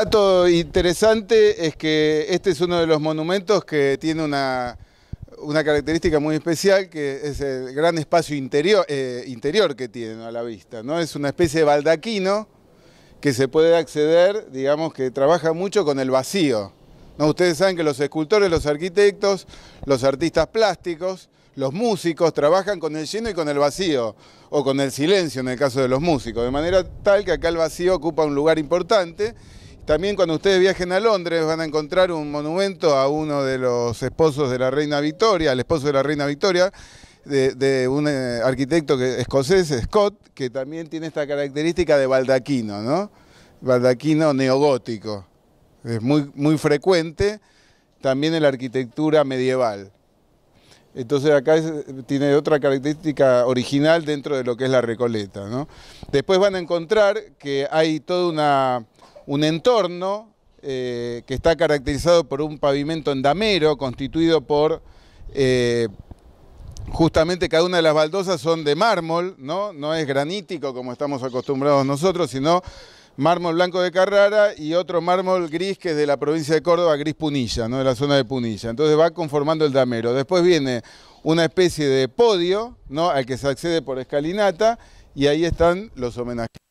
dato interesante es que este es uno de los monumentos que tiene una, característica muy especial, que es el gran espacio interior, eh, interior que tiene a la vista. ¿no? Es una especie de baldaquino que se puede acceder, digamos que trabaja mucho con el vacío. ¿no? Ustedes saben que los escultores, los arquitectos, los artistas plásticos, los músicos trabajan con el lleno y con el vacío, o con el silencio en el caso de los músicos, de manera tal que acá el vacío ocupa un lugar importante también cuando ustedes viajen a Londres van a encontrar un monumento a uno de los esposos de la reina Victoria, al esposo de la reina Victoria, de, un eh, arquitecto escocés, Scott, que también tiene esta característica de baldaquino, ¿no? Baldaquino neogótico. Es muy, muy frecuente también en la arquitectura medieval. Entonces acá tiene otra característica original dentro de lo que es la Recoleta, ¿no? Después van a encontrar que hay toda una un entorno eh, que está caracterizado por un pavimento damero, constituido por... Eh, justamente cada una de las baldosas son de mármol, ¿no? No es granítico como estamos acostumbrados nosotros, sino mármol blanco de Carrara y otro mármol gris que es de la provincia de Córdoba, gris Punilla, ¿no? De la zona de Punilla. Entonces va conformando el damero. Después viene una especie de podio, ¿no? Al que se accede por escalinata y ahí están los homenajes.